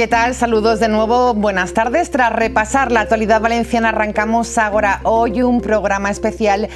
¿Qué tal? Saludos de nuevo. Buenas tardes. Tras repasar la actualidad valenciana, arrancamos ahora hoy un programa especial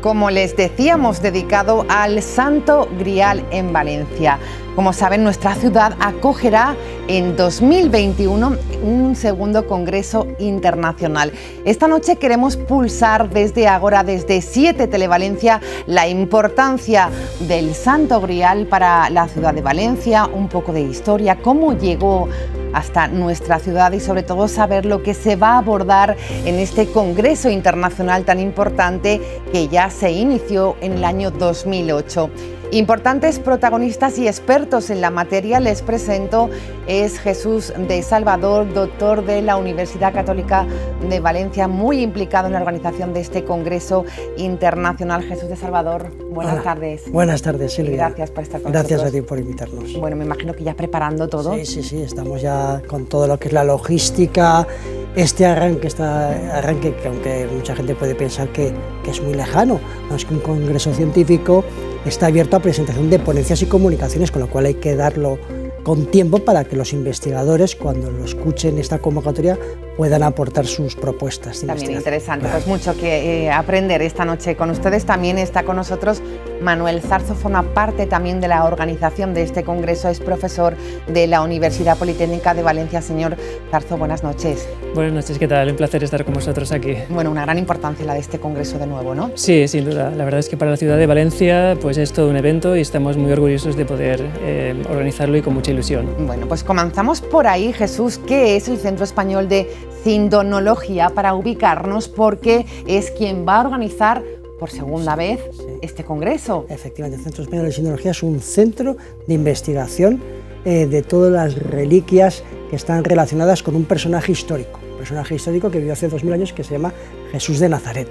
como les decíamos, dedicado al Santo Grial en Valencia. Como saben, nuestra ciudad acogerá en 2021 un segundo Congreso Internacional. Esta noche queremos pulsar desde ahora desde 7 Televalencia, la importancia del Santo Grial para la ciudad de Valencia, un poco de historia, cómo llegó hasta nuestra ciudad y sobre todo saber lo que se va a abordar en este Congreso Internacional tan importante que ya se inició en el año 2008. Importantes protagonistas y expertos en la materia les presento es Jesús de Salvador, doctor de la Universidad Católica de Valencia, muy implicado en la organización de este Congreso Internacional. Jesús de Salvador, buenas tardes. Buenas tardes, Silvia. Gracias por estar con Gracias a ti por invitarnos. Bueno, me imagino que ya preparando todo. Sí, sí, sí, estamos ya con todo lo que es la logística, este arranque, arranque que aunque mucha gente puede pensar que, es muy lejano, no es que un congreso científico está abierto a presentación de ponencias y comunicaciones, con lo cual hay que darlo con tiempo para que los investigadores, cuando lo escuchen esta convocatoria, puedan aportar sus propuestas. También interesante, pues mucho que eh, aprender esta noche con ustedes. También está con nosotros Manuel Zarzo, forma parte también de la organización de este congreso, es profesor de la Universidad Politécnica de Valencia. Señor Zarzo, buenas noches. Buenas noches, ¿qué tal? Un placer estar con vosotros aquí. Bueno, una gran importancia la de este congreso de nuevo, ¿no? Sí, sin duda. La verdad es que para la ciudad de Valencia pues es todo un evento y estamos muy orgullosos de poder eh, organizarlo y con mucha ilusión. Bueno, pues comenzamos por ahí, Jesús. ¿Qué es el Centro Español de Sindonología para ubicarnos porque es quien va a organizar por segunda vez este congreso. Efectivamente, el Centro Español de Sindonología es un centro de investigación eh, de todas las reliquias que están relacionadas con un personaje histórico, un personaje histórico que vivió hace 2.000 años que se llama Jesús de Nazaret.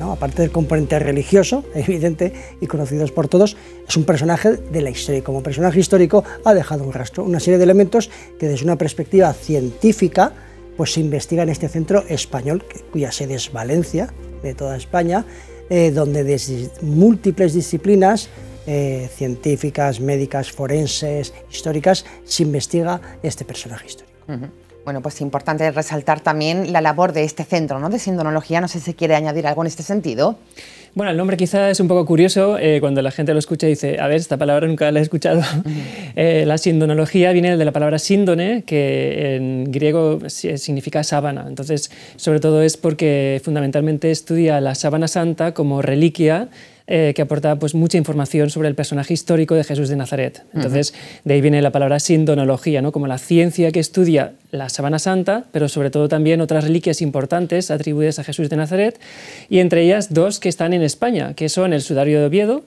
Aparte del componente religioso, evidente y conocido por todos, es un personaje de la historia y como personaje histórico ha dejado un rastro, una serie de elementos que desde una perspectiva científica pues se investiga en este centro español, cuya sede es Valencia, de toda España, eh, donde desde múltiples disciplinas eh, científicas, médicas, forenses, históricas, se investiga este personaje histórico. Bueno, pues importante resaltar también la labor de este centro ¿no? de sindonología. No sé si quiere añadir algo en este sentido. Bueno, el nombre quizá es un poco curioso. Eh, cuando la gente lo escucha dice, a ver, esta palabra nunca la he escuchado. Eh, la sindonología viene de la palabra síndone, que en griego significa sábana. Entonces, sobre todo es porque fundamentalmente estudia la sábana santa como reliquia eh, que aporta pues, mucha información sobre el personaje histórico de Jesús de Nazaret. Entonces, de ahí viene la palabra sindonología, ¿no? como la ciencia que estudia la Sabana Santa, pero sobre todo también otras reliquias importantes atribuidas a Jesús de Nazaret, y entre ellas dos que están en España, que son el sudario de Oviedo,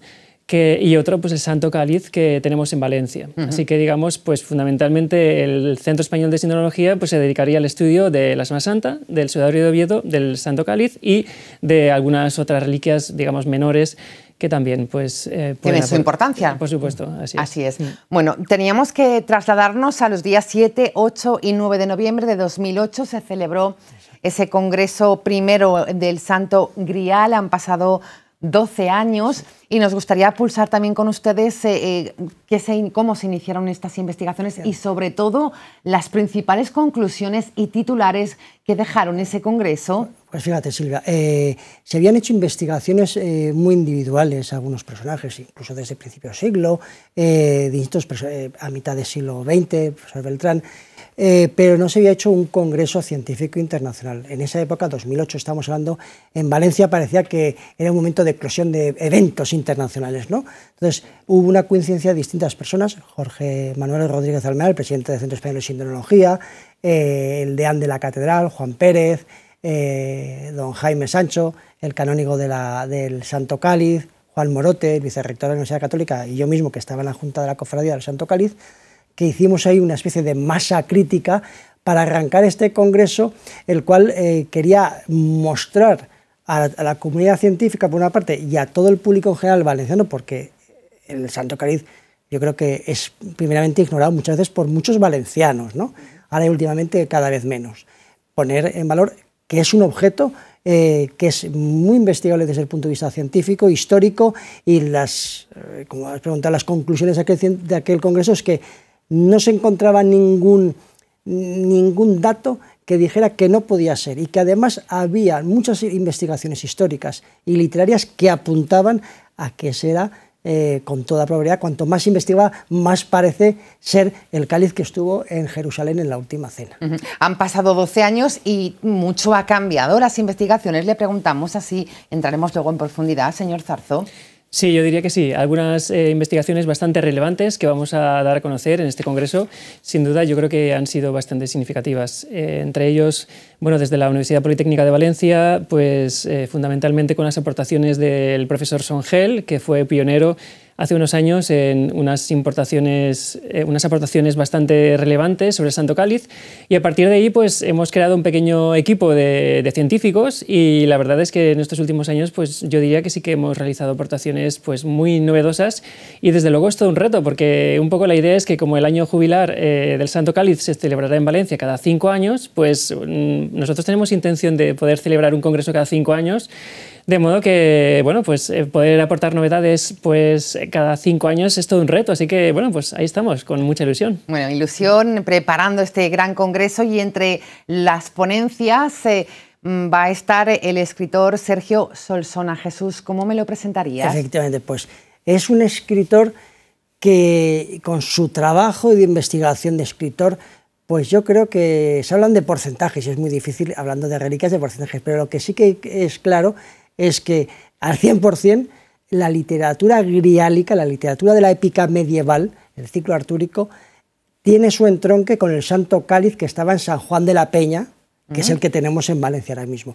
y otro pues el Santo Cáliz que tenemos en Valencia. Así que digamos, pues fundamentalmente el Centro Español de Sinología pues, se dedicaría al estudio de la Semana Santa, del Sudario de Oviedo, del Santo Cáliz y de algunas otras reliquias, digamos, menores que también pues eh, tienen su importancia. Eh, por supuesto, así es. Así es. Bueno, teníamos que trasladarnos a los días 7, 8 y 9 de noviembre de 2008 se celebró ese congreso primero del Santo Grial, han pasado 12 años y nos gustaría pulsar también con ustedes eh, eh, cómo se iniciaron estas investigaciones y sobre todo las principales conclusiones y titulares que dejaron ese Congreso. Pues fíjate Silvia, eh, se habían hecho investigaciones muy individuales, algunos personajes, incluso desde el principio del siglo, distintos a mitad del siglo XX, profesor Beltrán. Eh, pero no se había hecho un congreso científico internacional. En esa época, 2008, estamos hablando, en Valencia parecía que era un momento de eclosión de eventos internacionales. ¿no? Entonces, hubo una coincidencia de distintas personas, Jorge Manuel Rodríguez Almeida, el presidente del Centro Español de Sindonología, eh, el deán de la Catedral, Juan Pérez, eh, don Jaime Sancho, el canónigo del Santo Cáliz, Juan Morote, el vicerrector de la Universidad Católica, y yo mismo, que estaba en la Junta de la Cofradía del Santo Cáliz, que hicimos ahí una especie de masa crítica para arrancar este congreso, el cual eh, quería mostrar a la, comunidad científica, por una parte, y a todo el público en general valenciano, porque el Santo Cariz yo creo que es primeramente ignorado muchas veces por muchos valencianos, ¿no? ahora y últimamente cada vez menos. Poner en valor que es un objeto eh, que es muy investigable desde el punto de vista científico, histórico, y las, eh, como las conclusiones de aquel, de aquel congreso es que no se encontraba ningún, ningún dato que dijera que no podía ser y que además había muchas investigaciones históricas y literarias que apuntaban a que será eh, con toda probabilidad, cuanto más investigaba, más parece ser el cáliz que estuvo en Jerusalén en la última cena. Han pasado 12 años y mucho ha cambiado. Las investigaciones le preguntamos así, entraremos luego en profundidad, señor Zarzo. Sí, yo diría que sí. Algunas eh, investigaciones bastante relevantes que vamos a dar a conocer en este congreso, sin duda yo creo que han sido bastante significativas. Eh, entre ellos, bueno, desde la Universidad Politécnica de Valencia, pues eh, fundamentalmente con las aportaciones del profesor Songel, que fue pionero hace unos años en unas, importaciones, eh, unas aportaciones bastante relevantes sobre el Santo Cáliz y a partir de ahí pues, hemos creado un pequeño equipo de, científicos y la verdad es que en estos últimos años pues, yo diría que sí que hemos realizado aportaciones pues, muy novedosas y desde luego es todo un reto porque un poco la idea es que como el año jubilar eh, del Santo Cáliz se celebrará en Valencia cada cinco años, pues mm, nosotros tenemos intención de poder celebrar un congreso cada cinco años, de modo que, bueno, pues eh, poder aportar novedades pues cada cinco años es todo un reto, así que, bueno, pues ahí estamos, con mucha ilusión. Bueno, ilusión preparando este gran congreso y entre las ponencias... Eh, mm, va a estar el escritor Sergio Solsona. Jesús, ¿cómo me lo presentarías? Efectivamente, pues es un escritor que con su trabajo de investigación de escritor pues yo creo que se hablan de porcentajes, y es muy difícil hablando de reliquias de porcentajes, pero lo que sí que es claro es que al 100% la literatura griálica, la literatura de la épica medieval, el ciclo artúrico, tiene su entronque con el santo cáliz que estaba en San Juan de la Peña, que es el que tenemos en Valencia ahora mismo.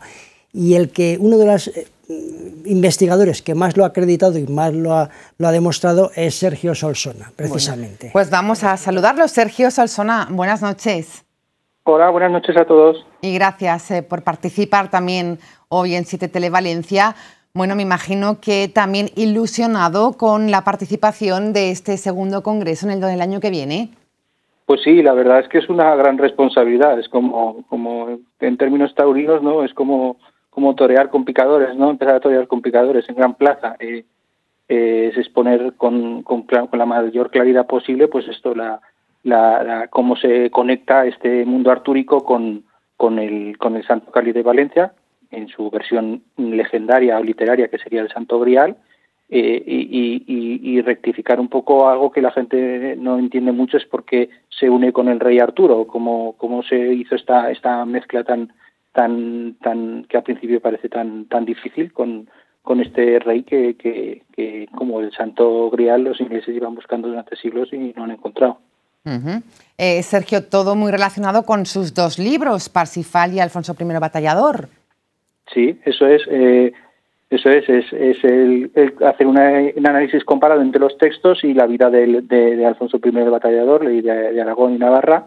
Y el que uno de los eh, Mm, investigadores que más lo ha acreditado y más lo ha, demostrado es Sergio Solsona, precisamente. pues vamos a saludarlo. Sergio Solsona, buenas noches. Hola, buenas noches a todos. Y gracias eh, por participar también hoy en Siete Televalencia. Bueno, me imagino que también ilusionado con la participación de este segundo congreso en el, año que viene. Pues sí, la verdad es que es una gran responsabilidad. Es como, como en términos taurinos, ¿no? Es como como torear con picadores, ¿no? Empezar a torear con picadores en gran plaza eh, eh, es exponer con, la mayor claridad posible, pues esto, la, la, cómo se conecta este mundo artúrico con, con, el, con el Santo Cali de Valencia, en su versión legendaria o literaria, que sería el Santo Grial, eh, y, rectificar un poco algo que la gente no entiende mucho es por qué se une con el rey Arturo, cómo, cómo se hizo esta, esta mezcla tan, tan, tan, que al principio parece tan, tan difícil con, con este rey que, que, como el santo grial, los ingleses iban buscando durante siglos y no han encontrado. Eh, Sergio, todo muy relacionado con sus dos libros, Parsifal y Alfonso I Batallador. Sí, eso es. Eh, eso es, es, el, hacer un análisis comparado entre los textos y la vida de, Alfonso I Batallador, de Aragón y Navarra,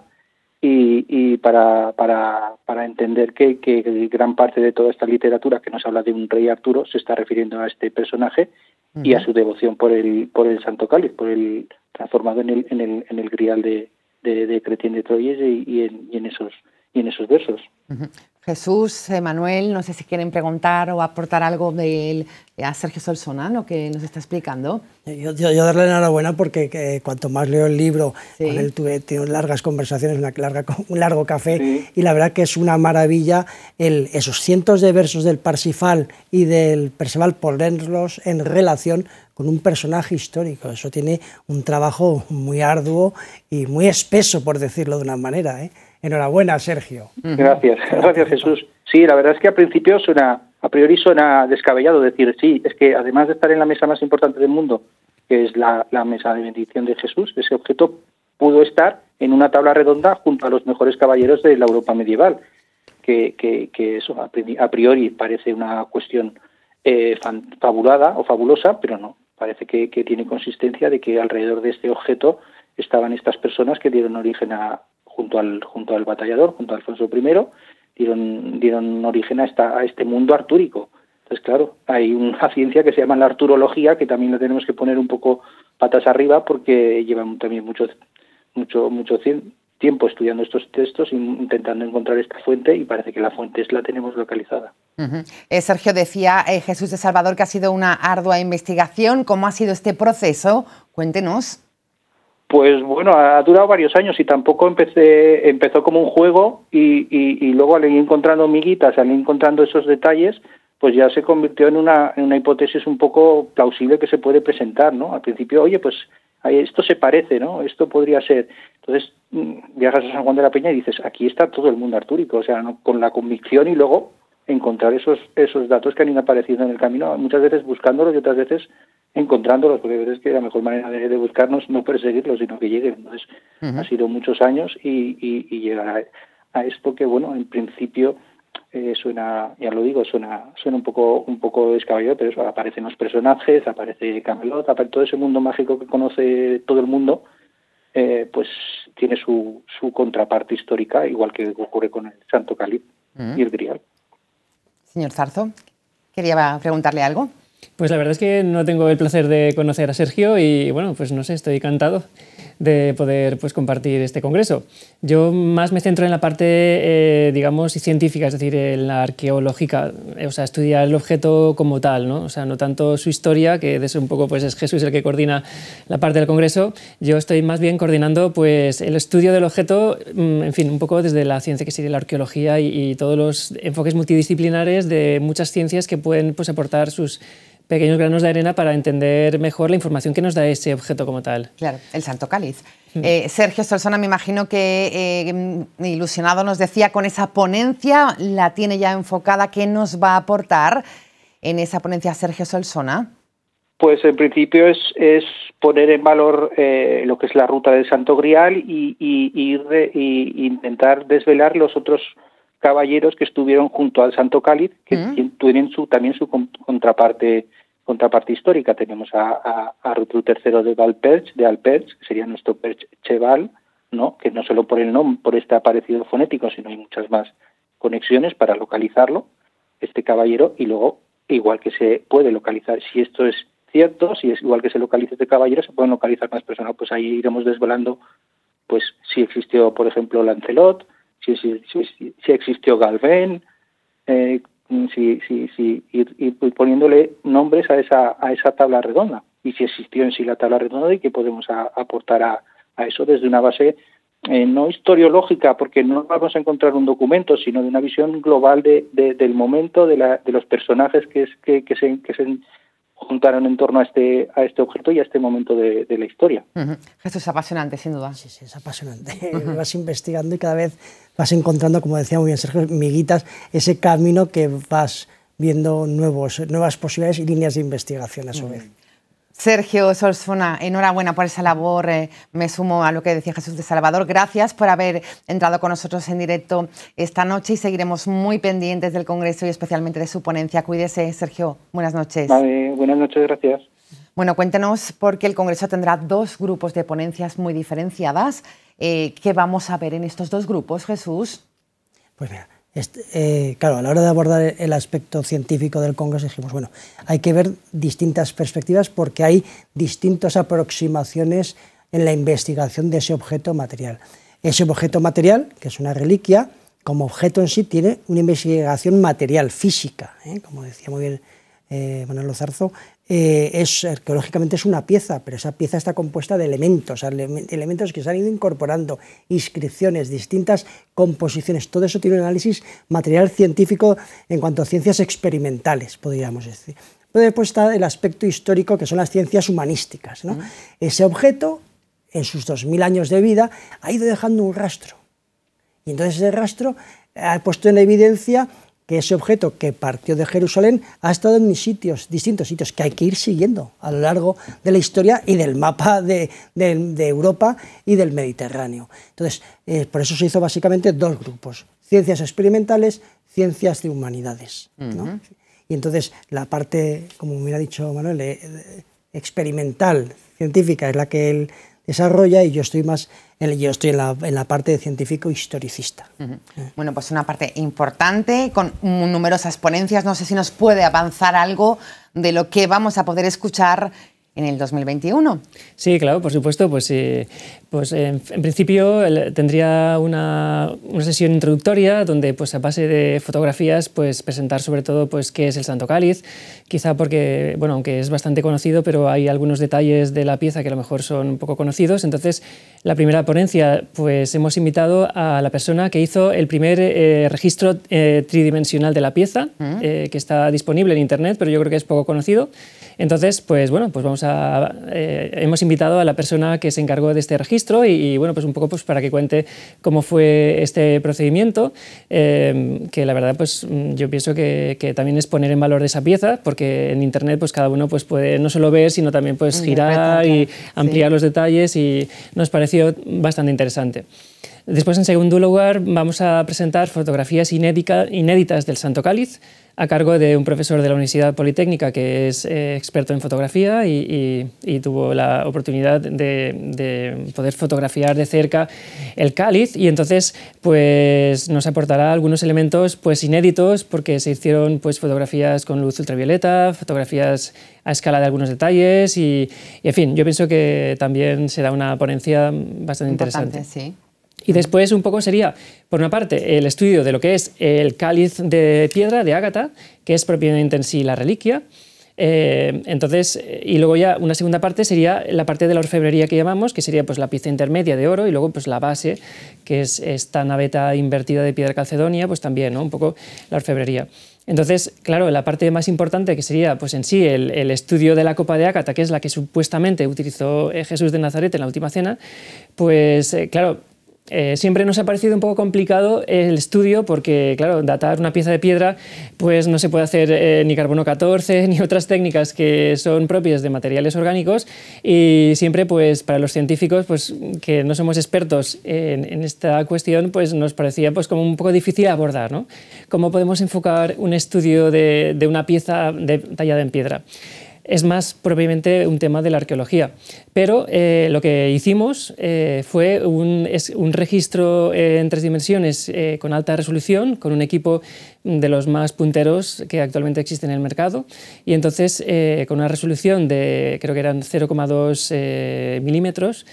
y, y para, para, para, entender que, que gran parte de toda esta literatura que nos habla de un rey Arturo se está refiriendo a este personaje y a su devoción por el, por el Santo Cáliz, por el transformado en el, en el, en el grial de, de, de Cretien de Troyes y en esos tiene esos versos. Jesús, Manuel, no sé si quieren preguntar o aportar algo de él a Sergio Solsona... ...lo que nos está explicando. Yo, darle enhorabuena porque eh, cuanto más leo el libro, con él tuve, largas conversaciones, una larga, un largo café, y la verdad que es una maravilla esos cientos de versos del Parsifal y del por ponerlos en relación con un personaje histórico. Eso tiene un trabajo muy arduo y muy espeso, por decirlo de una manera. ¿eh? Enhorabuena, Sergio. Gracias, gracias Jesús. Sí, la verdad es que al principio suena, a priori suena descabellado decir, sí, es que además de estar en la mesa más importante del mundo, que es la, mesa de bendición de Jesús, ese objeto pudo estar en una tabla redonda junto a los mejores caballeros de la Europa medieval, que, eso a priori parece una cuestión eh, fabulada o fabulosa, pero no, parece que, que tiene consistencia de que alrededor de este objeto estaban estas personas que dieron origen a, junto al, junto al batallador, junto a Alfonso I, dieron, dieron origen a, esta, a este mundo artúrico. Entonces, claro, hay una ciencia que se llama la arturología, que también la tenemos que poner un poco patas arriba porque llevan también mucho, mucho, mucho tiempo estudiando estos textos, intentando encontrar esta fuente y parece que la fuente es la tenemos localizada. Eh, Sergio decía eh, Jesús de Salvador que ha sido una ardua investigación. ¿Cómo ha sido este proceso? Cuéntenos. Pues bueno, ha durado varios años y tampoco empecé, empezó como un juego y, y, luego al ir encontrando miguitas, al ir encontrando esos detalles, pues ya se convirtió en una, en una hipótesis un poco plausible que se puede presentar, ¿no? Al principio, oye, pues esto se parece, ¿no? Esto podría ser. Entonces viajas mm, a San Juan de la Peña y dices, aquí está todo el mundo artúrico, o sea, ¿no? con la convicción y luego encontrar esos, esos datos que han ido apareciendo en el camino, muchas veces buscándolos y otras veces encontrándolos, porque a veces que la mejor manera de, buscarnos no perseguirlos, sino que lleguen. Entonces, ha sido muchos años y, y, llegar a, esto que, bueno, en principio eh, suena, ya lo digo, suena, suena un poco, un poco descabellado, pero eso, aparecen los personajes, aparece Camelot, aparece todo ese mundo mágico que conoce todo el mundo, eh, pues tiene su, su contraparte histórica, igual que ocurre con el Santo Calip, y el Señor Zarzo, quería preguntarle algo. Pues la verdad es que no tengo el placer de conocer a Sergio y bueno, pues no sé, estoy encantado de poder pues, compartir este congreso. Yo más me centro en la parte, eh, digamos, científica, es decir, en la arqueológica, eh, o sea, estudiar el objeto como tal, ¿no? O sea, no tanto su historia, que eso un poco, pues es Jesús el que coordina la parte del congreso, yo estoy más bien coordinando pues el estudio del objeto, mm, en fin, un poco desde la ciencia que sería la arqueología y, todos los enfoques multidisciplinares de muchas ciencias que pueden pues, aportar sus pequeños granos de arena para entender mejor la información que nos da ese objeto como tal. Claro, el Santo Cáliz. Mm. Eh, Sergio Solsona, me imagino que eh, mm, ilusionado nos decía con esa ponencia, la tiene ya enfocada, ¿qué nos va a aportar en esa ponencia Sergio Solsona? Pues en principio es, poner en valor eh, lo que es la ruta del Santo Grial y, intentar desvelar los otros caballeros que estuvieron junto al Santo Cáliz, que mm. tuvieron tienen su, también su contraparte contraparte histórica. Tenemos a, a, Rutru III de Valperch, de Alperch, que sería nuestro Perch Cheval, ¿no? que no solo por el nombre, por este aparecido fonético, sino hay muchas más conexiones para localizarlo, este caballero, y luego, igual que se puede localizar, si esto es cierto, si es igual que se localiza este caballero, se pueden localizar más personas, pues ahí iremos desvelando pues si existió, por ejemplo, Lancelot, si, existió Galvén, eh, si, si, si, ir, poniéndole nombres a esa, a esa tabla redonda y si existió en sí la tabla redonda y qué podemos aportar a, a, eso desde una base eh, no historiológica, porque no vamos a encontrar un documento, sino de una visión global de, de, del momento, de, la, de los personajes que, es, que, que, se, que se juntaron en torno a este, a este objeto y a este momento de, la historia. Esto es apasionante, sin duda. Sí, sí, es apasionante. Vas investigando y cada vez vas encontrando, como decía muy bien Sergio, miguitas, ese camino que vas viendo nuevos, nuevas posibilidades y líneas de investigación a su vez. Sergio Solsona, enhorabuena por esa labor. Eh, me sumo a lo que decía Jesús de Salvador. Gracias por haber entrado con nosotros en directo esta noche y seguiremos muy pendientes del Congreso y especialmente de su ponencia. Cuídese, Sergio. Buenas noches. Vale, buenas noches, gracias. Bueno, cuéntenos porque el Congreso tendrá dos grupos de ponencias muy diferenciadas. Eh, ¿Qué vamos a ver en estos dos grupos, Jesús? Pues mira, este, eh, claro, a la hora de abordar el aspecto científico del Congreso dijimos, bueno, hay que ver distintas perspectivas porque hay distintas aproximaciones en la investigación de ese objeto material. Ese objeto material, que es una reliquia, como objeto en sí tiene una investigación material, física, ¿eh? como decía muy bien eh, Manuel Lozarzo, eh, es arqueológicamente es una pieza, pero esa pieza está compuesta de elementos, elementos que se han ido incorporando, inscripciones, distintas composiciones, todo eso tiene un análisis material científico en cuanto a ciencias experimentales, podríamos decir. Pero después está el aspecto histórico, que son las ciencias humanísticas. Ese objeto, en sus 2.000 años de vida, ha ido dejando un rastro. Y entonces ese rastro ha puesto en evidencia que ese objeto que partió de Jerusalén ha estado en sitios, distintos sitios que hay que ir siguiendo a lo largo de la historia y del mapa de, Europa y del Mediterráneo. Entonces, eh, por eso se hizo básicamente dos grupos, ciencias experimentales, ciencias de humanidades. Y entonces la parte, como me ha dicho Manuel, eh, experimental, científica, es la que él desarrolla y yo estoy más en, yo estoy en la, en la parte científico-historicista. Eh. Bueno, pues una parte importante, con numerosas ponencias. No sé si nos puede avanzar algo de lo que vamos a poder escuchar en el 2021. Sí, claro, por supuesto, pues eh, pues en, principio tendría una, sesión introductoria donde pues a base de fotografías pues presentar sobre todo pues qué es el Santo Cáliz, quizá porque bueno, aunque es bastante conocido, pero hay algunos detalles de la pieza que a lo mejor son poco conocidos, entonces la primera ponencia pues hemos invitado a la persona que hizo el primer eh, registro eh, tridimensional de la pieza, eh, que está disponible en internet, pero yo creo que es poco conocido. Entonces, pues bueno, pues vamos a hemos invitado a la persona que se encargó de este registro y, bueno, pues un poco pues para que cuente cómo fue este procedimiento, eh, que la verdad pues mm, yo pienso que, también es poner en valor esa pieza, porque en Internet pues cada uno pues puede no solo ver, sino también pues mm, girar y ampliar los detalles y nos pareció bastante interesante. Después, en segundo lugar, vamos a presentar fotografías inéditas del Santo Cáliz, a cargo de un profesor de la Universidad Politécnica que es eh, experto en fotografía y, tuvo la oportunidad de, poder fotografiar de cerca el cáliz y entonces pues, nos aportará algunos elementos pues, inéditos porque se hicieron pues, fotografías con luz ultravioleta, fotografías a escala de algunos detalles y, en fin, yo pienso que también será una ponencia bastante interesante. Sí. Y después un poco sería, por una parte, el estudio de lo que es el cáliz de piedra de Ágata, que es propiamente en sí la reliquia. Eh, entonces, y luego ya una segunda parte sería la parte de la orfebrería que llamamos, que sería pues la pieza intermedia de oro y luego pues la base, que es esta naveta invertida de piedra calcedonia, pues también, ¿no? Un poco la orfebrería. Entonces, claro, la parte más importante que sería pues en sí el, estudio de la copa de Ágata, que es la que supuestamente utilizó eh, Jesús de Nazaret en la última cena, pues eh, claro, eh, siempre nos ha parecido un poco complicado el estudio porque, claro, datar una pieza de piedra pues no se puede hacer eh, ni carbono 14 ni otras técnicas que son propias de materiales orgánicos y siempre pues para los científicos pues que no somos expertos en, esta cuestión pues nos parecía pues, como un poco difícil abordar, ¿no? ¿Cómo podemos enfocar un estudio de, una pieza tallada en piedra? es más propiamente un tema de la arqueología. Pero eh, lo que hicimos eh, fue un, registro eh, en tres dimensiones con alta resolución, con un equipo de los más punteros que actualmente existen en el mercado, y entonces con una resolución de creo que eran 0,2 milímetros,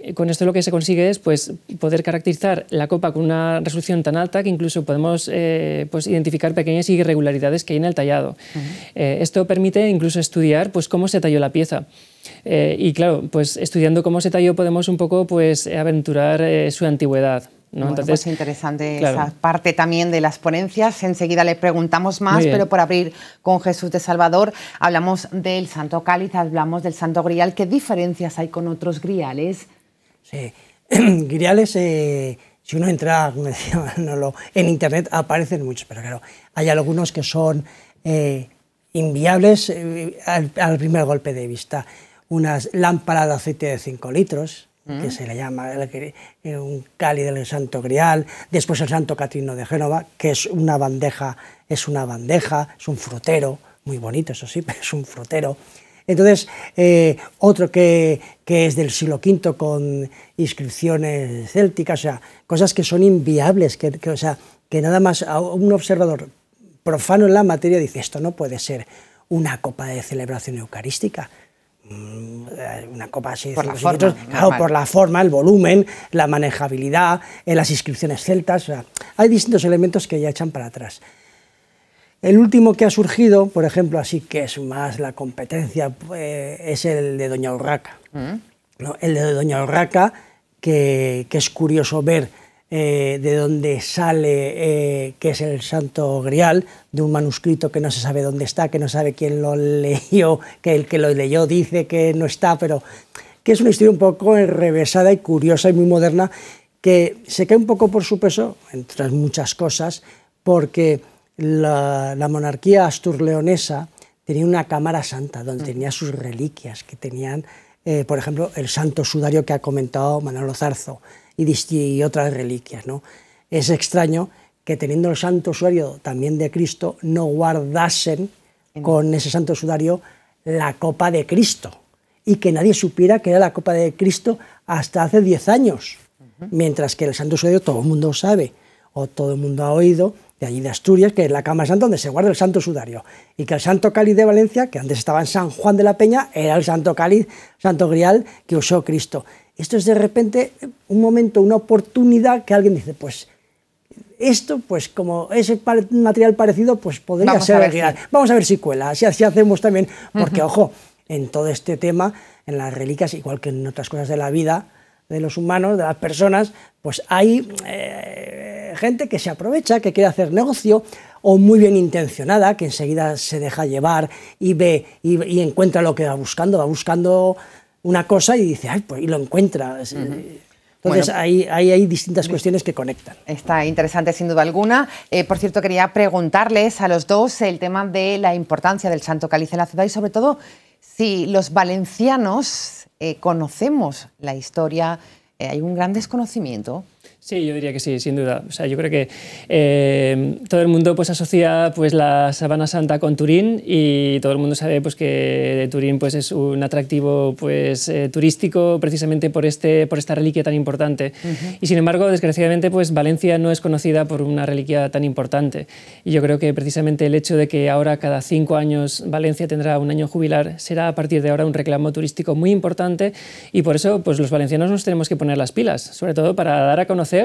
eh, con esto lo que se consigue es pues, poder caracterizar la copa con una resolución tan alta que incluso podemos eh, pues, identificar pequeñas irregularidades que hay en el tallado. Eh, esto permite incluso estudiar pues, cómo se talló la pieza. y claro, pues estudiando cómo se talló podemos un poco pues, aventurar su antigüedad. ¿no? Pues, interesante esa parte también de las ponencias. Enseguida le preguntamos más, pero por abrir con Jesús de Salvador, hablamos del Santo Cáliz, hablamos del Santo Grial. ¿Qué diferencias hay con otros griales? Sí. Griales, eh, si uno entra en internet, aparecen muchos, pero claro, hay algunos que son eh, inviables eh, al, primer golpe de vista. Unas lámparas de aceite de 5 litros, que mm. se le llama un cálido del Santo Grial, después el Santo Catrino de Génova, que es una bandeja, es una bandeja, es un frutero, muy bonito eso sí, pero es un frutero. Entonces, eh, otro que, es del siglo V con inscripciones célticas, o cosas que son inviables, que, sea, que nada más un observador profano en la materia dice, esto no puede ser una copa de celebración eucarística, mm, una copa así por la forma, claro, por la forma, el volumen, la manejabilidad, eh, las inscripciones celtas, o sea, hay distintos elementos que ya echan para atrás. El último que ha surgido, por ejemplo, así que es más la competencia, eh, es el de Doña Urraca. Mm. El de Doña Urraca, que, es curioso ver eh, de dónde sale, eh, que es el Santo Grial, de un manuscrito que no se sabe dónde está, que no sabe quién lo leyó, que el que lo leyó dice que no está, pero que es una historia un poco enrevesada y curiosa y muy moderna, que se cae un poco por su peso, entre muchas cosas, porque la, monarquía asturleonesa tenía una cámara santa donde mm. tenía sus reliquias, que tenían, eh, por ejemplo, el santo sudario que ha comentado Manolo Zarzo y, otras reliquias. Es extraño que teniendo el santo sudario también de Cristo, no guardasen con ese santo sudario la copa de Cristo y que nadie supiera que era la copa de Cristo hasta hace 10 años, mientras que el santo sudario todo el mundo sabe o todo el mundo ha oído de allí de Asturias, que es la Cámara Santa donde se guarda el Santo Sudario, y que el Santo Cáliz de Valencia, que antes estaba en San Juan de la Peña, era el Santo Cáliz, Santo Grial que usó Cristo. Esto es de repente un momento, una oportunidad que alguien dice, pues esto, pues como ese material parecido, pues podría ser Grial. Vamos a ver si cuela, si así hacemos también, porque ojo, en todo este tema, en las reliquias, igual que en otras cosas de la vida, de los humanos, de las personas, pues hay eh, gente que se aprovecha, que quiere hacer negocio, o muy bien intencionada, que enseguida se deja llevar y ve y, encuentra lo que va buscando, va buscando una cosa y dice, ay, pues, y lo encuentra. Eh, entonces ahí, hay distintas cuestiones que conectan. Está interesante sin duda alguna. Eh, por cierto, quería preguntarles a los dos el tema de la importancia del Santo Cáliz en la ciudad y sobre todo si los valencianos eh, conocemos la historia, hay un gran desconocimiento Sí, yo diría que sí, sin duda. O sea, yo creo que eh, todo el mundo pues, asocia pues, la Sabana Santa con Turín y todo el mundo sabe pues, que Turín pues, es un atractivo pues, eh, turístico precisamente por, este, por esta reliquia tan importante. Y sin embargo, desgraciadamente, pues, Valencia no es conocida por una reliquia tan importante. Y yo creo que precisamente el hecho de que ahora cada cinco años Valencia tendrá un año jubilar será a partir de ahora un reclamo turístico muy importante y por eso pues, los valencianos nos tenemos que poner las pilas, sobre todo para dar a conocer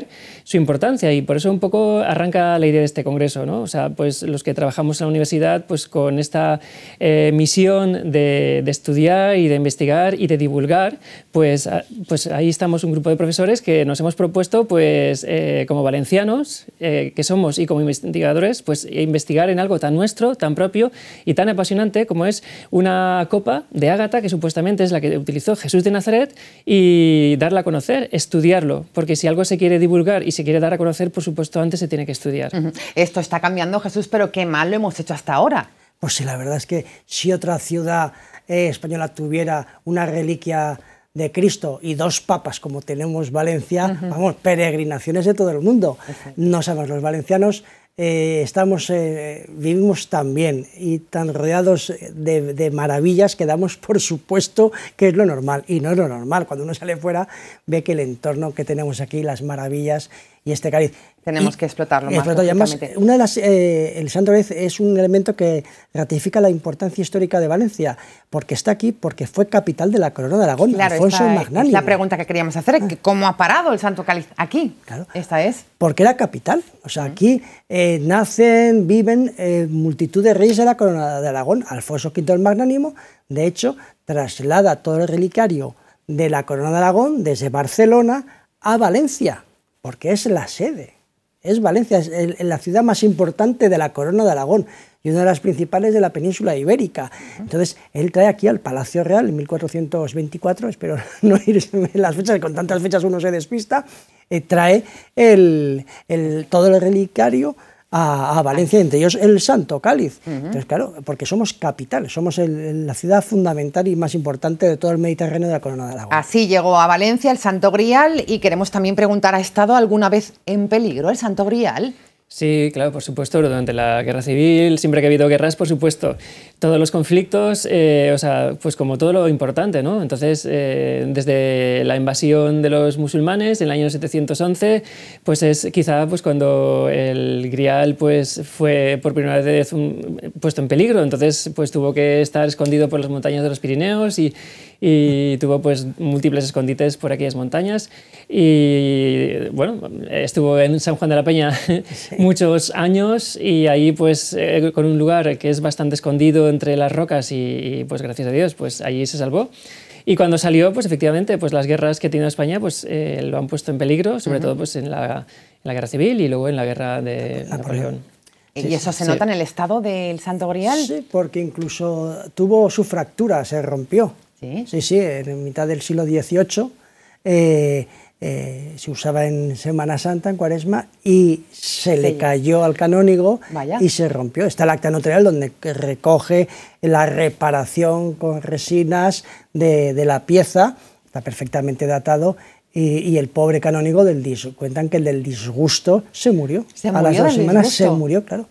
su importancia y por eso un poco arranca la idea de este congreso, O sea, pues los que trabajamos en la universidad, pues con esta eh, misión de, estudiar y de investigar y de divulgar, pues, ah, pues ahí estamos un grupo de profesores que nos hemos propuesto, pues eh, como valencianos eh, que somos y como investigadores, pues investigar en algo tan nuestro, tan propio y tan apasionante como es una copa de ágata que supuestamente es la que utilizó Jesús de Nazaret y darla a conocer, estudiarlo, porque si algo se quiere divulgar y se quiere dar a conocer, por supuesto, antes se tiene que estudiar. Esto está cambiando, Jesús, pero qué mal lo hemos hecho hasta ahora. Pues sí, la verdad es que si otra ciudad eh, española tuviera una reliquia de Cristo y dos papas como tenemos Valencia, vamos, peregrinaciones de todo el mundo. No sabemos los valencianos eh, estamos, eh, vivimos tan bien y tan rodeados de, de, maravillas que damos por supuesto que es lo normal. Y no es lo normal. Cuando uno sale fuera ve que el entorno que tenemos aquí, las maravillas y este cáliz... Tenemos que explotarlo más. una de las, eh, el Santo cáliz es un elemento que ratifica la importancia histórica de Valencia, porque está aquí, porque fue capital de la Corona de Aragón, ...Alfonso Alfonso Magnánimo. la pregunta que queríamos hacer, ah. es: ¿cómo ha parado el Santo Cáliz aquí? Claro. Esta es. Porque era capital. O sea, aquí eh, nacen, viven eh, multitud de reyes de la Corona de Aragón. Alfonso V el Magnánimo, de hecho, traslada todo el relicario de la Corona de Aragón desde Barcelona a Valencia porque es la sede. Es Valencia, es la ciudad más importante de la corona de Aragón y una de las principales de la península ibérica. Entonces, él trae aquí al Palacio Real en 1424, espero no irse las fechas, con tantas fechas uno se despista, eh, trae todo el relicario a, Valencia, entre ellos el Santo Cáliz. Entonces, claro, porque somos capital, somos la ciudad fundamental y más importante de todo el Mediterráneo de la Corona de Aragón. Así llegó a Valencia el Santo Grial y queremos también preguntar, ¿ha estado alguna vez en peligro el Santo Grial? Sí, claro, por supuesto, durante la guerra civil, siempre que ha habido guerras, por supuesto, todos los conflictos, eh, o sea, pues como todo lo importante, ¿no? Entonces, eh, desde la invasión de los musulmanes en el año 711, pues es quizá pues cuando el Grial pues fue por primera vez puesto en peligro, entonces pues tuvo que estar escondido por las montañas de los Pirineos y, y tuvo pues múltiples escondites por aquellas montañas y bueno, estuvo en San Juan de la Peña muchos años y ahí pues eh, con un lugar que es bastante escondido entre las rocas y, pues gracias a Dios pues allí se salvó. Y cuando salió, pues efectivamente, pues las guerras que ha tenido España pues, eh, lo han puesto en peligro, sobre todo pues, en la, en, la, guerra civil y luego en la guerra de Napoleón. ¿Y eso se nota en el estado del Santo Grial? Sí, porque incluso tuvo su fractura, se rompió. Sí, sí, en mitad del siglo XVIII eh, eh, se usaba en Semana Santa, en Cuaresma, y se le cayó al canónigo y se rompió. Está el acta notarial donde recoge la reparación con resinas de, la pieza, está perfectamente datado, y, el pobre canónigo del dis, cuentan que el del disgusto se murió. ¿Se murió a las dos semanas se murió, claro.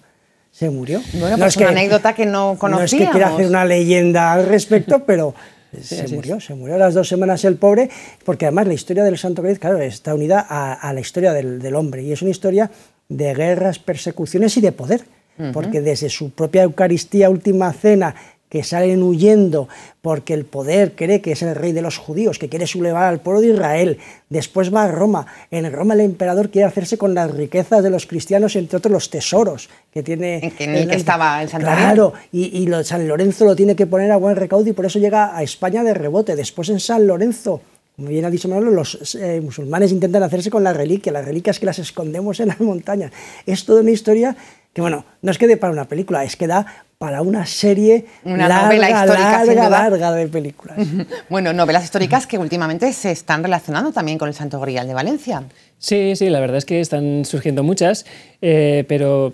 Se murió. Bueno, no pues es una anécdota que no conocíamos. No es que quiera hacer una leyenda al respecto, pero se murió, se murió a las dos semanas el pobre, porque además la historia del Santo Cristo, claro, está unida a, la historia del, hombre y es una historia de guerras, persecuciones y de poder, porque desde su propia Eucaristía, Última Cena, que salen huyendo porque el poder cree que es el rey de los judíos, que quiere sublevar al pueblo de Israel. Después va a Roma. En Roma el emperador quiere hacerse con las riquezas de los cristianos, entre otros los tesoros que tiene... En estaba en San Claro, y, San Lorenzo lo tiene que poner a buen recaudo y por eso llega a España de rebote. Después en San Lorenzo como bien ha dicho Manolo, los eh, musulmanes intentan hacerse con las reliquias, las reliquias que las escondemos en las montañas. Es toda una historia que bueno, no es que dé para una película, es que da para una serie una larga, histórica, larga, de películas. bueno, novelas históricas que últimamente se están relacionando también con el Santo Grial de Valencia. Sí, sí, la verdad es que están surgiendo muchas, eh, pero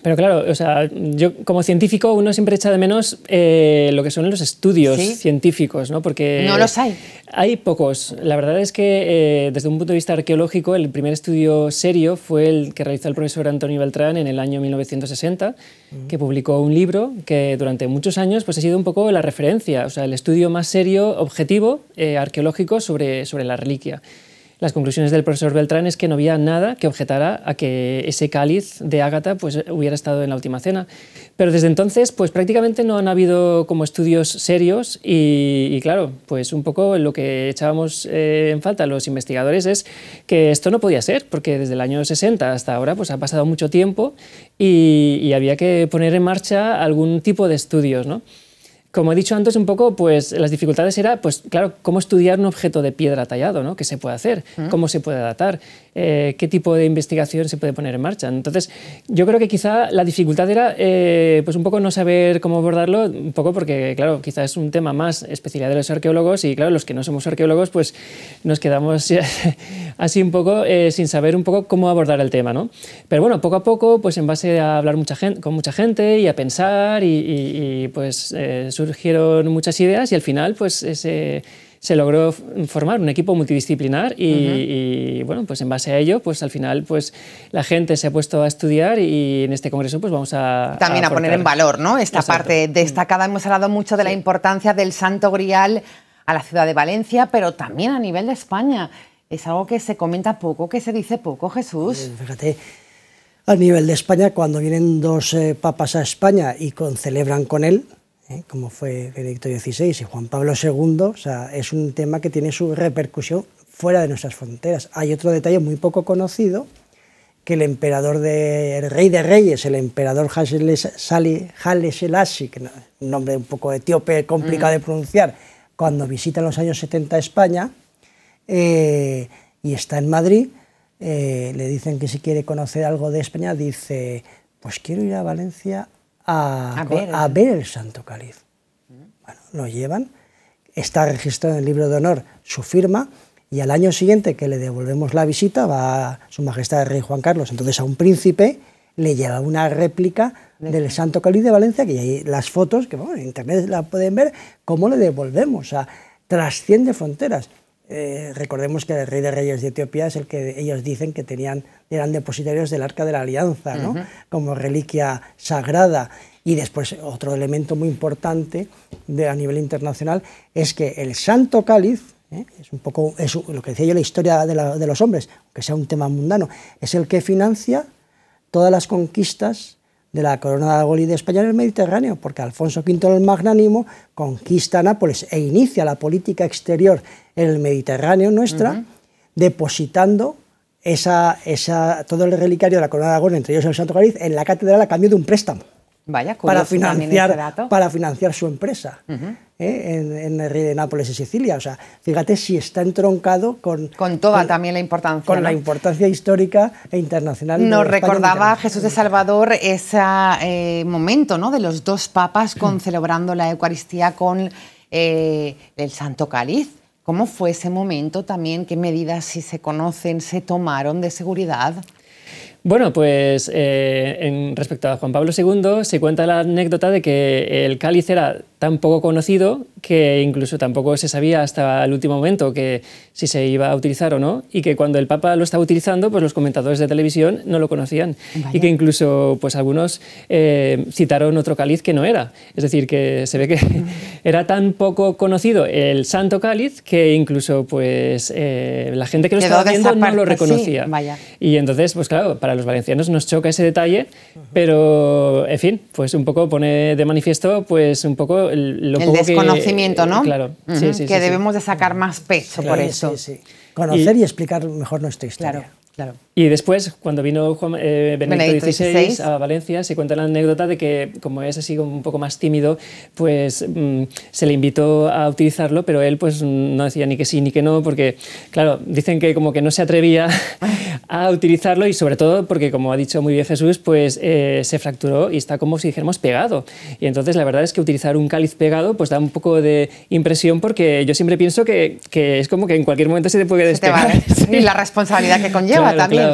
pero claro, o sea, yo como científico uno siempre echa de menos eh, lo que son los estudios científicos, ¿no? Porque no los hay. Hay pocos. La verdad es que eh, desde un punto de vista arqueológico el primer estudio serio fue el que realizó el profesor Antonio Beltrán en el año 1960, mm. que publicó un libro que durante muchos años pues, ha sido un poco la referencia, o sea, el estudio más serio, objetivo, eh, arqueológico sobre, sobre la reliquia. Las conclusiones del profesor Beltrán es que no había nada que objetara a que ese cáliz de Ágata pues, hubiera estado en la última cena. Pero desde entonces, pues prácticamente no han habido como estudios serios y, claro, pues un poco lo que echábamos eh, en falta los investigadores es que esto no podía ser, porque desde el año 60 hasta ahora pues ha pasado mucho tiempo y, y había que poner en marcha algún tipo de estudios, ¿no? como he dicho antes un poco, pues las dificultades era, pues claro, cómo estudiar un objeto de piedra tallado, ¿no? ¿Qué se puede hacer? ¿Cómo se puede datar? Eh, qué tipo de investigación se puede poner en marcha. Entonces, yo creo que quizá la dificultad era eh, pues un poco no saber cómo abordarlo, un poco porque, claro, quizá es un tema más especial de los arqueólogos y, claro, los que no somos arqueólogos, pues nos quedamos así un poco eh, sin saber un poco cómo abordar el tema, ¿no? Pero bueno, poco a poco, pues en base a hablar mucha gente, con mucha gente y a pensar y, y pues surgieron muchas ideas y al final, pues ese se logró formar un equipo multidisciplinar y, bueno, pues en base a ello, pues al final pues la gente se ha puesto a estudiar y en este congreso pues vamos a... También a, poner en valor, ¿no? Esta parte destacada. Hemos hablado mucho de la importancia del Santo Grial a la ciudad de Valencia, pero también a nivel de España. Es algo que se comenta poco, que se dice poco, Jesús. fíjate, a nivel de España, cuando vienen dos eh, papas a España y con, celebran con él, ¿eh? como fue Benedicto XVI y Juan Pablo II, o sea, es un tema que tiene su repercusión fuera de nuestras fronteras. Hay otro detalle muy poco conocido, que el emperador de, el rey de reyes, el emperador Haile Selassie, un nombre un poco etíope, complicado de mm. pronunciar, cuando visita en los años 70 España eh, y está en Madrid, eh, le dicen que si quiere conocer algo de España, dice, pues quiero ir a Valencia a, ver, el Santo Cáliz. Bueno, lo llevan, está registrado en el libro de honor su firma y al año siguiente que le devolvemos la visita va su majestad el rey Juan Carlos, entonces a un príncipe le lleva una réplica del Santo Cáliz de Valencia, que hay las fotos, que bueno, en internet la pueden ver, cómo le devolvemos, o trasciende fronteras. Eh, recordemos que el rey de reyes de Etiopía es el que ellos dicen que tenían, eran depositarios del Arca de la Alianza, ¿no? como reliquia sagrada. Y después otro elemento muy importante a nivel internacional es que el santo cáliz, ¿eh? es un poco lo que decía yo la historia de, de los hombres, que sea un tema mundano, es el que financia todas las conquistas de la corona de Aragón de España en el Mediterráneo, porque Alfonso V el Magnánimo conquista Nápoles e inicia la política exterior en el Mediterráneo nuestra, depositando todo el relicario de la corona de Aragón, entre ellos el Santo Cáliz, en la catedral a cambio de un préstamo. Vaya, para financiar, para financiar su empresa. ¿eh? en, el rey de Nápoles y Sicilia. O sea, fíjate si está entroncado con... Con toda también la importancia. Con la importancia histórica e internacional. Nos recordaba Jesús de Salvador ese eh, momento ¿no? de los dos papas con, celebrando la Eucaristía con eh, el Santo Cáliz. ¿Cómo fue ese momento también? ¿Qué medidas, si se conocen, se tomaron de seguridad? Bueno, pues en respecto a Juan Pablo II, se cuenta la anécdota de que el cáliz era tan poco conocido que incluso tampoco se sabía hasta el último momento que si se iba a utilizar o no y que cuando el Papa lo estaba utilizando pues los comentadores de televisión no lo conocían y que incluso pues algunos eh, citaron otro cáliz que no era es decir que se ve que era tan poco conocido el Santo Cáliz que incluso pues eh, la gente que lo estaba viendo no lo reconocía y entonces pues claro para los valencianos nos choca ese detalle pero en fin pues un poco pone de manifiesto pues un poco el, desconocimiento, ¿no? Claro. que debemos de sacar más pecho por eso. Conocer y, explicar mejor nuestra historia. Claro. Y después, cuando vino eh, Benedicto, XVI, a Valencia, se cuenta la anécdota de que, como es así un poco más tímido, pues mm, se le invitó a utilizarlo, pero él pues no decía ni que sí ni que no, porque, claro, dicen que como que no se atrevía a utilizarlo y sobre todo porque, como ha dicho muy bien Jesús, pues eh, se fracturó y está como si dijéramos pegado. Y entonces la verdad es que utilizar un cáliz pegado pues da un poco de impresión porque yo siempre pienso que, que es como que en cualquier momento se te puede despegar. ni ¿eh? la responsabilidad que conlleva.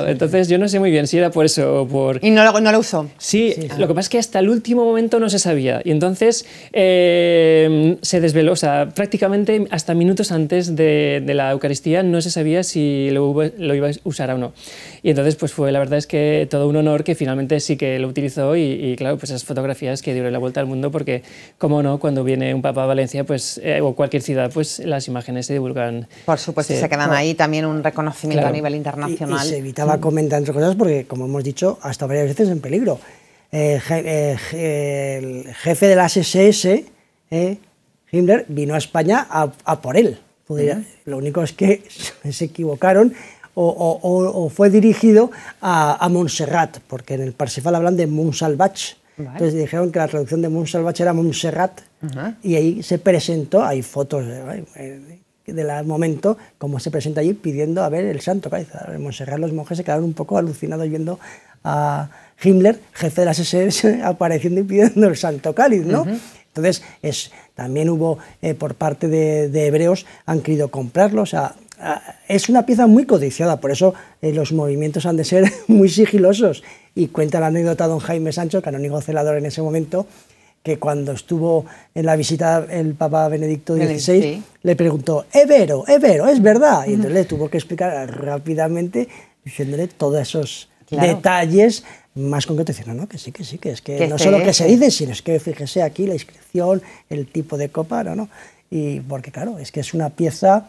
Entonces yo no sé muy bien si era por eso o por... Y no lo, no lo usó. Sí, lo que pasa es que hasta el último momento no se sabía. Y entonces em, se desveló, o sea, prácticamente hasta minutos antes de, la Eucaristía no se sabía si lo, lo, iba a usar o no. Y entonces pues fue, la verdad es que todo un honor que finalmente sí que lo utilizó y, claro, pues esas fotografías que dieron la vuelta al mundo porque, como no, cuando viene un papa a Valencia pues, eh, o cualquier ciudad, pues las imágenes se divulgan. Por supuesto, y se quedan ahí también un reconocimiento a nivel internacional se evitaba mm. comentar entre cosas porque, como hemos dicho, hasta varias veces en peligro. el jefe de la SS, eh, Himmler, vino a España a, por él. lo único es que se equivocaron o, fue dirigido a, Montserrat, porque en el Parsifal hablan de Monsalvach. Entonces dijeron que la traducción de Monsalvach era Montserrat y ahí se presentó, hay fotos, eh, eh, del momento, como se presenta allí pidiendo a ver el santo. En Montserrat los monjes se quedaron un poco alucinados viendo a Himmler, jefe de las SS, apareciendo y pidiendo el santo cáliz, ¿no? Entonces, es, también hubo eh, por parte de, de, hebreos, han querido comprarlo, es una pieza muy codiciada, por eso eh, los movimientos han de ser muy sigilosos. Y cuenta la anécdota don Jaime Sancho, canónigo celador en ese momento, que cuando estuvo en la visita el Papa Benedicto XVI, le preguntó, es vero es verdad. Y entonces le tuvo que explicar rápidamente, diciéndole todos esos detalles más concretos. Diciendo, no, que sí, que sí, que es que, no solo que se dice, sino es que fíjese aquí la inscripción, el tipo de copa, ¿no? no. Y porque claro, es que es una pieza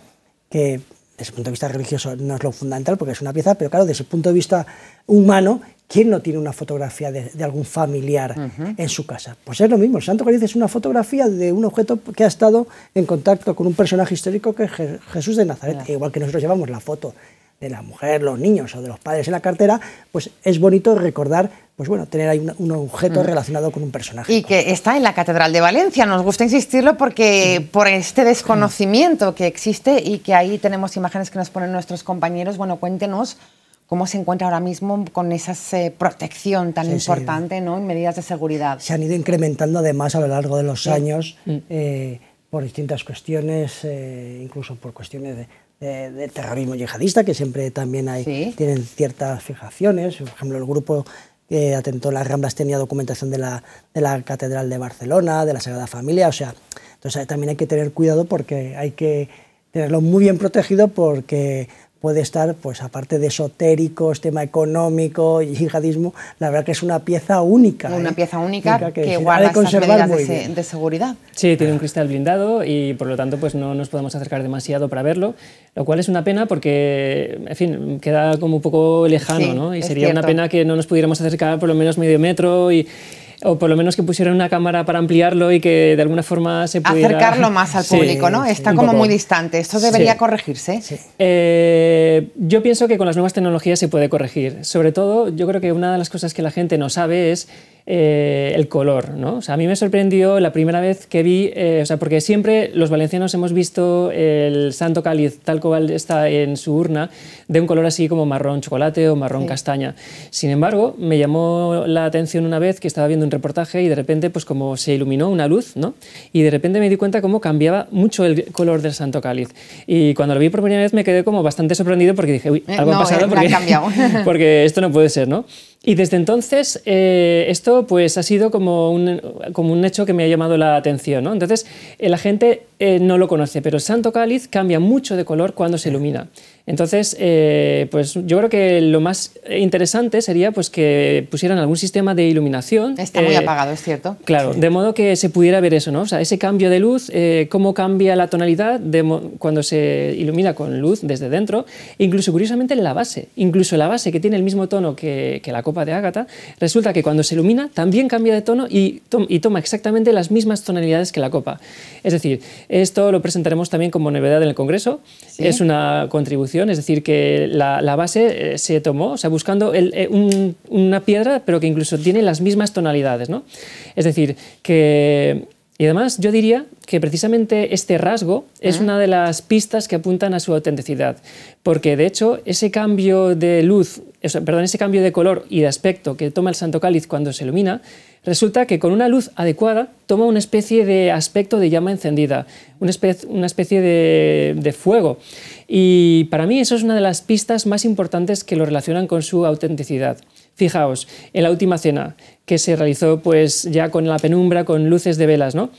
que desde el punto de vista religioso no es lo fundamental porque es una pieza, pero claro, desde el punto de vista humano, ¿quién no tiene una fotografía de, algún familiar en su casa? Pues es lo mismo, el Santo Cáliz es una fotografía de un objeto que ha estado en contacto con un personaje histórico que es Jesús de Nazaret, igual que nosotros llevamos la foto de la mujer, los niños o de los padres en la cartera, pues es bonito recordar, pues bueno, tener ahí un, objeto mm. relacionado con un personaje. Y que está en la Catedral de Valencia, nos gusta insistirlo porque por este desconocimiento que existe y que ahí tenemos imágenes que nos ponen nuestros compañeros, bueno, cuéntenos cómo se encuentra ahora mismo con esa eh, protección tan importante, ¿no? En medidas de seguridad. Se han ido incrementando además a lo largo de los años. Mm. Eh, por distintas cuestiones, eh, incluso por cuestiones de, terrorismo yihadista, que siempre también hay, tienen ciertas fijaciones. Por ejemplo, el grupo que atentó las Ramblas tenía documentación de la, de la Catedral de Barcelona, de la Sagrada Familia, o sea, entonces también hay que tener cuidado porque hay que tenerlo muy bien protegido porque puede estar, pues aparte de esotéricos, tema económico, y yihadismo, la verdad que es una pieza única. Una ¿eh? pieza única, que, guarda de de, seguridad. Sí, tiene un cristal blindado y por lo tanto pues no nos podemos acercar demasiado para verlo, lo cual es una pena porque, en fin, queda como un poco lejano, ¿no? Y sería una pena que no nos pudiéramos acercar por lo menos medio metro y o por lo menos que pusieran una cámara para ampliarlo y que de alguna forma se pudiera... Acercarlo más al público, ¿no? Está como muy distante. ¿Esto debería corregirse? Eh, yo pienso que con las nuevas tecnologías se puede corregir. Sobre todo, yo creo que una de las cosas que la gente no sabe es eh, el color, ¿no? O sea, a mí me sorprendió la primera vez que vi, eh, o sea, porque siempre los valencianos hemos visto el santo cáliz tal cual está en su urna, de un color así como marrón chocolate o marrón castaña. Sin embargo, me llamó la atención una vez que estaba viendo un reportaje y de repente, pues como se iluminó una luz, ¿no? Y de repente me di cuenta cómo cambiaba mucho el color del santo cáliz. Y cuando lo vi por primera vez me quedé como bastante sorprendido porque dije, uy, eh, algo ha pasado porque, porque esto no puede ser, ¿no? Y desde entonces eh, esto pues ha sido como un, hecho que me ha llamado la atención. Entonces eh, la gente eh, no lo conoce, pero santo cáliz cambia mucho de color cuando se ilumina. Entonces, eh, pues yo creo que lo más interesante sería pues que pusieran algún sistema de iluminación. Está muy eh, apagado, es cierto. Claro, de modo que se pudiera ver eso, ¿no? O sea, ese cambio de luz, eh, cómo cambia la tonalidad cuando se ilumina con luz desde dentro, incluso curiosamente en la base, incluso la base que tiene el mismo tono que, la copa de ágata, resulta que cuando se ilumina también cambia de tono y, y toma exactamente las mismas tonalidades que la copa. Es decir, esto lo presentaremos también como novedad en el Congreso, es una contribución es decir, que la, base eh, se tomó, o sea, buscando eh, una piedra, pero que incluso tiene las mismas tonalidades, ¿no? Es decir, que... Y además yo diría que precisamente este rasgo es una de las pistas que apuntan a su autenticidad, porque de hecho ese cambio de luz perdón, ese cambio de color y de aspecto que toma el santo cáliz cuando se ilumina, resulta que con una luz adecuada toma una especie de aspecto de llama encendida, una especie, una especie de, de, fuego. Y para mí eso es una de las pistas más importantes que lo relacionan con su autenticidad. Fijaos, en la última cena, que se realizó pues ya con la penumbra, con luces de velas, ¿no?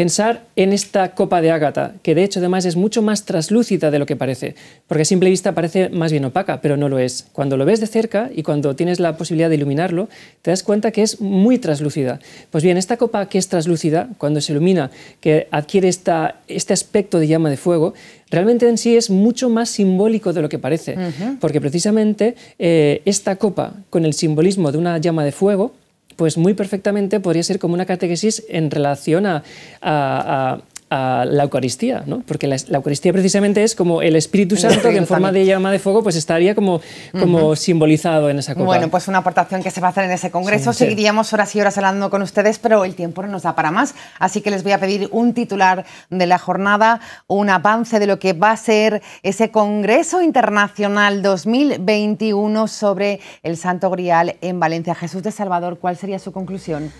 Pensar en esta copa de ágata, que de hecho además es mucho más traslúcida de lo que parece, porque a simple vista parece más bien opaca, pero no lo es. Cuando lo ves de cerca y cuando tienes la posibilidad de iluminarlo, te das cuenta que es muy traslúcida. Pues bien, esta copa que es traslúcida, cuando se ilumina, que adquiere este aspecto de llama de fuego, realmente en sí es mucho más simbólico de lo que parece, porque precisamente eh, esta copa, con el simbolismo de una llama de fuego, pues muy perfectamente podría ser como una catequesis en relación a, a, a la Eucaristía, ¿no? porque la, Eucaristía precisamente es como el Espíritu Santo que en forma de llama de fuego pues estaría como, como simbolizado en esa copa. Bueno, pues una aportación que se va a hacer en ese congreso. Seguiríamos horas y horas hablando con ustedes, pero el tiempo no nos da para más, así que les voy a pedir un titular de la jornada, un avance de lo que va a ser ese Congreso Internacional 2021 sobre el Santo Grial en Valencia. Jesús de Salvador, ¿cuál sería su conclusión?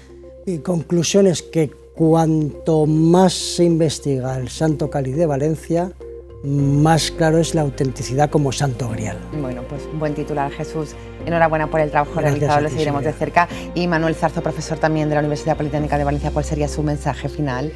Mi conclusión es que cuanto más se investiga el Santo Cali de Valencia, más claro es la autenticidad como santo grial. Bueno, pues buen titular, Jesús. Enhorabuena por el trabajo realizado, lo seguiremos de cerca. Y Manuel Zarzo, profesor también de la Universidad Politécnica de Valencia, ¿cuál sería su mensaje final?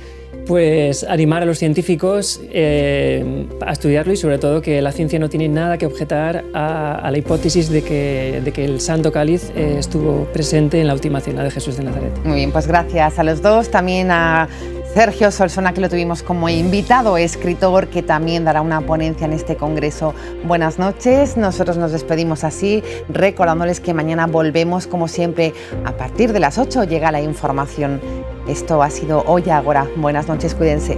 Pues animar a los científicos eh, a estudiarlo y sobre todo que la ciencia no tiene nada que objetar a, la hipótesis de que, el santo cáliz eh, estuvo presente en la última cena de Jesús de Nazaret. Muy bien, pues gracias a los dos, también a Sergio Solsona, que lo tuvimos como invitado, escritor, que también dará una ponencia en este congreso. Buenas noches, nosotros nos despedimos así, recordándoles que mañana volvemos, como siempre, a partir de las 8 llega la información. Esto ha sido Hoy Agora. Buenas noches, cuídense.